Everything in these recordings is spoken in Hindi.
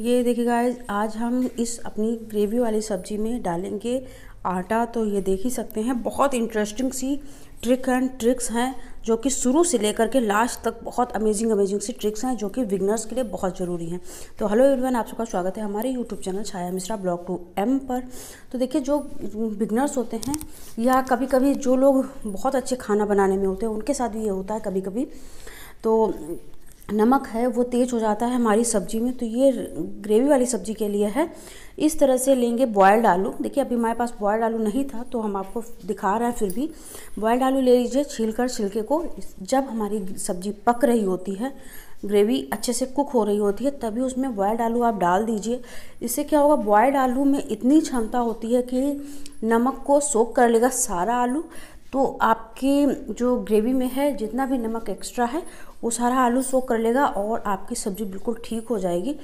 ये देखिए गाइस आज हम इस अपनी ग्रेवी वाली सब्जी में डालेंगे आटा तो ये देख ही सकते हैं बहुत इंटरेस्टिंग सी ट्रिक एंड ट्रिक्स हैं जो कि शुरू से लेकर के लास्ट तक बहुत अमेजिंग अमेजिंग सी ट्रिक्स हैं जो कि विगनर्स के लिए बहुत ज़रूरी हैं तो हेलो एवरीवन आप सबका स्वागत है हमारे YouTube channel Chhaya Mishra blog to M पर तो देखिए जो विगनर्स होते हैं या कभी कभी जो लोग बहुत अच्छे खाना बनाने में होते हैं उनके साथ भी ये होता है कभी कभी तो नमक है वो तेज़ हो जाता है हमारी सब्ज़ी में तो ये ग्रेवी वाली सब्ज़ी के लिए है इस तरह से लेंगे बॉयल्ड आलू देखिए अभी हमारे पास बॉयल्ड आलू नहीं था तो हम आपको दिखा रहे हैं फिर भी बॉयल्ड आलू ले लीजिए छील कर छिलके को जब हमारी सब्ज़ी पक रही होती है ग्रेवी अच्छे से कुक हो रही होती है तभी उसमें बॉयल्ड आलू आप डाल दीजिए इससे क्या होगा बॉयल्ड आलू में इतनी क्षमता होती है कि नमक को सोख कर लेगा सारा आलू तो आप आपकी जो ग्रेवी में है जितना भी नमक एक्स्ट्रा है वो सारा आलू सोख कर लेगा और आपकी सब्ज़ी बिल्कुल ठीक हो जाएगी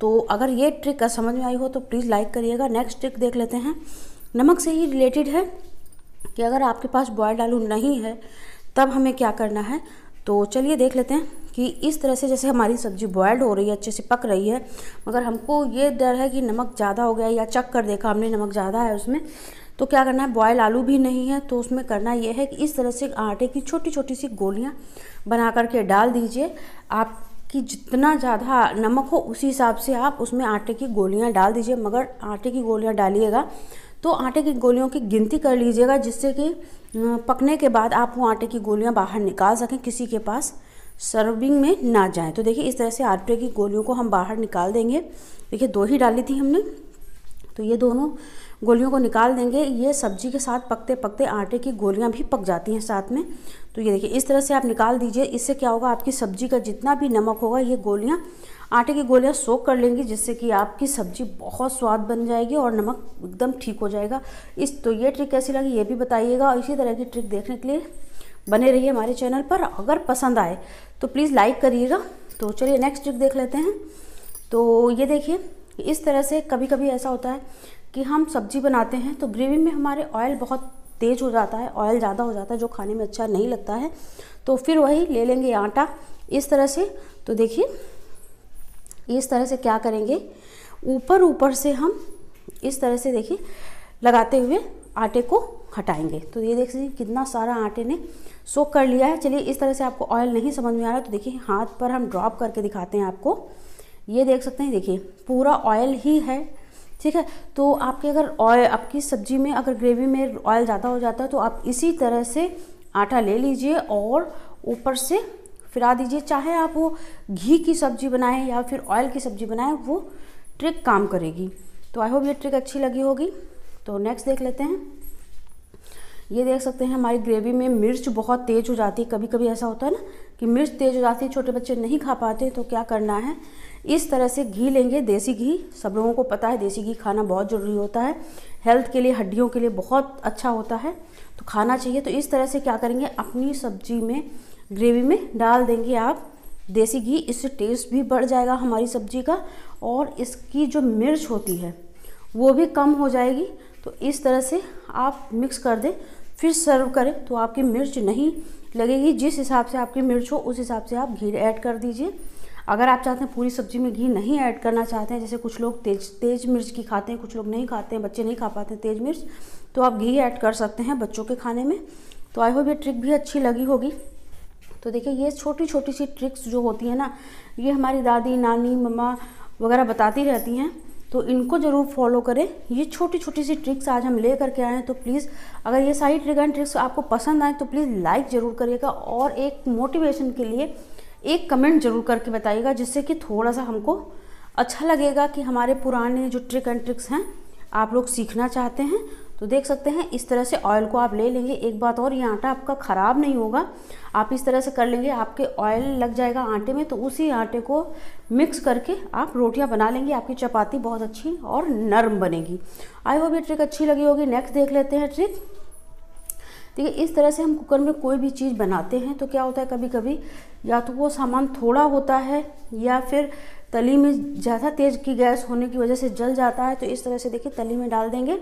तो अगर ये ट्रिक समझ में आई हो तो प्लीज़ लाइक करिएगा नेक्स्ट ट्रिक देख लेते हैं नमक से ही रिलेटेड है कि अगर आपके पास बॉयल्ड आलू नहीं है तब हमें क्या करना है तो चलिए देख लेते हैं कि इस तरह से जैसे हमारी सब्ज़ी बॉयल्ड हो रही है अच्छे से पक रही है मगर हमको ये डर है कि नमक ज़्यादा हो गया या चक कर देखा हमने नमक ज़्यादा है उसमें तो क्या करना है बॉयल आलू भी नहीं है तो उसमें करना यह है कि इस तरह से आटे की छोटी छोटी सी गोलियाँ बना करके डाल दीजिए आप कि जितना ज़्यादा नमक हो उसी हिसाब से आप उसमें आटे की गोलियां डाल दीजिए मगर आटे की गोलियां डालिएगा तो आटे की गोलियों की गिनती कर लीजिएगा जिससे कि पकने के बाद आप वो आटे की गोलियां बाहर निकाल सकें किसी के पास सर्विंग में ना जाए तो देखिए इस तरह से आटे की गोलियों को हम बाहर निकाल देंगे देखिए दो ही डाली थी हमने तो ये दोनों गोलियों को निकाल देंगे ये सब्जी के साथ पकते पकते आटे की गोलियाँ भी पक जाती हैं साथ में तो ये देखिए इस तरह से आप निकाल दीजिए इससे क्या होगा आपकी सब्जी का जितना भी नमक होगा ये गोलियाँ आटे की गोलियाँ सोख कर लेंगी जिससे कि आपकी सब्जी बहुत स्वाद बन जाएगी और नमक एकदम ठीक हो जाएगा इस तो ये ट्रिक कैसी लगी ये भी बताइएगा और इसी तरह की ट्रिक देखने के लिए बने रहिए हमारे चैनल पर अगर पसंद आए तो प्लीज़ लाइक करिएगा तो चलिए नेक्स्ट ट्रिक देख लेते हैं तो ये देखिए इस तरह से कभी कभी ऐसा होता है कि हम सब्जी बनाते हैं तो ग्रेवी में हमारे ऑयल बहुत तेज़ हो जाता है ऑयल ज़्यादा हो जाता है जो खाने में अच्छा नहीं लगता है तो फिर वही ले लेंगे आटा इस तरह से तो देखिए इस तरह से क्या करेंगे ऊपर ऊपर से हम इस तरह से देखिए लगाते हुए आटे को हटाएंगे तो ये देख सकते कितना सारा आटे ने सोख कर लिया है चलिए इस तरह से आपको ऑयल नहीं समझ में आ रहा तो देखिए हाथ पर हम ड्रॉप करके दिखाते हैं आपको ये देख सकते हैं देखिए पूरा ऑयल ही है ठीक है तो आपके अगर ऑयल आपकी सब्जी में अगर ग्रेवी में ऑयल ज़्यादा हो जाता है तो आप इसी तरह से आटा ले लीजिए और ऊपर से फिरा दीजिए चाहे आप वो घी की सब्ज़ी बनाएं या फिर ऑयल की सब्ज़ी बनाएं वो ट्रिक काम करेगी तो आई होप ये ट्रिक अच्छी लगी होगी तो नेक्स्ट देख लेते हैं ये देख सकते हैं हमारी ग्रेवी में मिर्च बहुत तेज़ हो जाती है कभी कभी ऐसा होता है ना कि मिर्च तेज़ हो जाती है छोटे बच्चे नहीं खा पाते तो क्या करना है इस तरह से घी लेंगे देसी घी सब लोगों को पता है देसी घी खाना बहुत ज़रूरी होता है हेल्थ के लिए हड्डियों के लिए बहुत अच्छा होता है तो खाना चाहिए तो इस तरह से क्या करेंगे अपनी सब्जी में ग्रेवी में डाल देंगे आप देसी घी इससे टेस्ट भी बढ़ जाएगा हमारी सब्जी का और इसकी जो मिर्च होती है वो भी कम हो जाएगी तो इस तरह से आप मिक्स कर दें फिर सर्व करें तो आपकी मिर्च नहीं लगेगी जिस हिसाब से आपकी मिर्च हो उस हिसाब से आप घी ऐड कर दीजिए अगर आप चाहते हैं पूरी सब्ज़ी में घी नहीं ऐड करना चाहते हैं जैसे कुछ लोग तेज तेज़ मिर्च की खाते हैं कुछ लोग नहीं खाते हैं बच्चे नहीं खा पाते हैं तेज़ मिर्च तो आप घी ऐड कर सकते हैं बच्चों के खाने में तो आई होप ये ट्रिक भी अच्छी लगी होगी तो देखिए ये छोटी छोटी सी ट्रिक्स जो होती हैं ना ये हमारी दादी नानी मम्मा वगैरह बताती रहती हैं तो इनको ज़रूर फॉलो करें ये छोटी छोटी सी ट्रिक्स आज हम ले करके आए हैं तो प्लीज़ अगर ये सारी ट्रिक एंड ट्रिक्स आपको पसंद आए तो प्लीज़ लाइक ज़रूर करिएगा और एक मोटिवेशन के लिए एक कमेंट जरूर करके बताइएगा जिससे कि थोड़ा सा हमको अच्छा लगेगा कि हमारे पुराने जो ट्रिक एंड ट्रिक्स हैं आप लोग सीखना चाहते हैं तो देख सकते हैं इस तरह से ऑयल को आप ले लेंगे एक बात और ये आटा आपका ख़राब नहीं होगा आप इस तरह से कर लेंगे आपके ऑयल लग जाएगा आटे में तो उसी आटे को मिक्स करके आप रोटियां बना लेंगे आपकी चपाती बहुत अच्छी और नरम बनेगी आई होप ये ट्रिक अच्छी लगी होगी नेक्स्ट देख लेते हैं ट्रिक देखिए इस तरह से हम कुकर में कोई भी चीज़ बनाते हैं तो क्या होता है कभी कभी या तो वो सामान थोड़ा होता है या फिर तली में ज़्यादा तेज़ की गैस होने की वजह से जल जाता है तो इस तरह से देखिए तली में डाल देंगे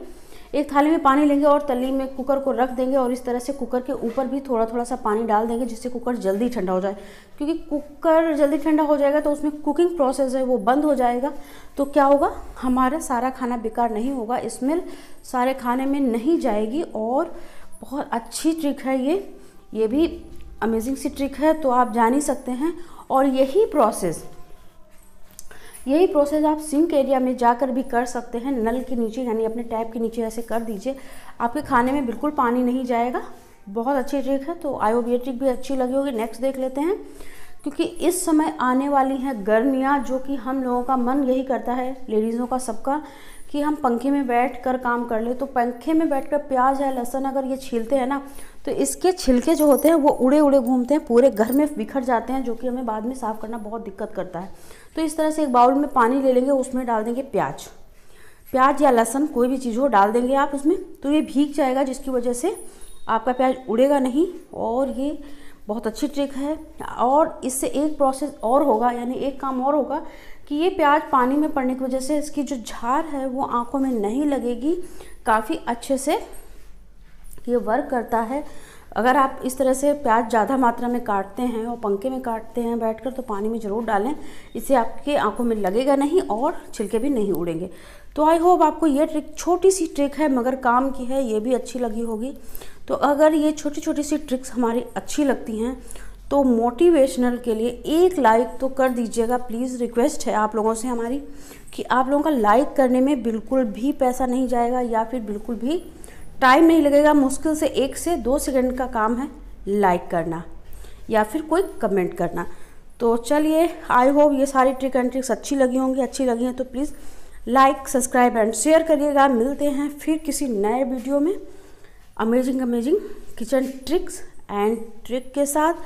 एक थाली में पानी लेंगे और तली में कुकर को रख देंगे और इस तरह से कुकर के ऊपर भी थोड़ा थोड़ा सा पानी डाल देंगे जिससे कुकर जल्दी ठंडा हो जाए क्योंकि कुकर जल्दी ठंडा हो जाएगा तो उसमें कुकिंग प्रोसेस है वो बंद हो जाएगा तो क्या होगा हमारा सारा खाना बेकार नहीं होगा स्मेल सारे खाने में नहीं जाएगी और बहुत अच्छी ट्रिक है ये ये भी अमेजिंग सी ट्रिक है तो आप जान ही सकते हैं और यही प्रोसेस यही प्रोसेस आप सिंक एरिया में जाकर भी कर सकते हैं नल के नीचे यानी अपने टैप के नीचे ऐसे कर दीजिए आपके खाने में बिल्कुल पानी नहीं जाएगा बहुत अच्छी ट्रिक है तो आई ट्रिक भी अच्छी लगी होगी नेक्स्ट देख लेते हैं क्योंकि इस समय आने वाली हैं गर्मियाँ जो कि हम लोगों का मन यही करता है लेडीज़ों का सबका कि हम पंखे में बैठ कर काम कर ले तो पंखे में बैठ कर प्याज है लहसुन अगर ये छीलते हैं ना तो इसके छिलके जो होते हैं वो उड़े उड़े घूमते हैं पूरे घर में बिखर जाते हैं जो कि हमें बाद में साफ़ करना बहुत दिक्कत करता है तो इस तरह से एक बाउल में पानी ले लेंगे उसमें डाल देंगे प्याज प्याज या लहसुन कोई भी चीज़ हो डाल देंगे आप उसमें तो ये भीग जाएगा जिसकी वजह से आपका प्याज उड़ेगा नहीं और ये बहुत अच्छी ट्रिक है और इससे एक प्रोसेस और होगा यानी एक काम और होगा कि ये प्याज पानी में पड़ने की वजह से इसकी जो झार है वो आँखों में नहीं लगेगी काफ़ी अच्छे से ये वर्क करता है अगर आप इस तरह से प्याज ज़्यादा मात्रा में काटते हैं और पंखे में काटते हैं बैठकर तो पानी में ज़रूर डालें इससे आपके आंखों में लगेगा नहीं और छिलके भी नहीं उड़ेंगे तो आई होप आपको ये ट्रिक छोटी सी ट्रिक है मगर काम की है ये भी अच्छी लगी होगी तो अगर ये छोटी छोटी सी ट्रिक्स हमारी अच्छी लगती हैं तो मोटिवेशनल के लिए एक लाइक तो कर दीजिएगा प्लीज़ रिक्वेस्ट है आप लोगों से हमारी कि आप लोगों का लाइक करने में बिल्कुल भी पैसा नहीं जाएगा या फिर बिल्कुल भी टाइम नहीं लगेगा मुश्किल से एक से दो सेकंड का काम है लाइक करना या फिर कोई कमेंट करना तो चलिए आई होप ये सारी ट्रिक एंड ट्रिक्स अच्छी लगी होंगी अच्छी लगी हैं तो please like subscribe and share करिएगा मिलते हैं फिर किसी नए वीडियो में amazing amazing kitchen tricks and trick के साथ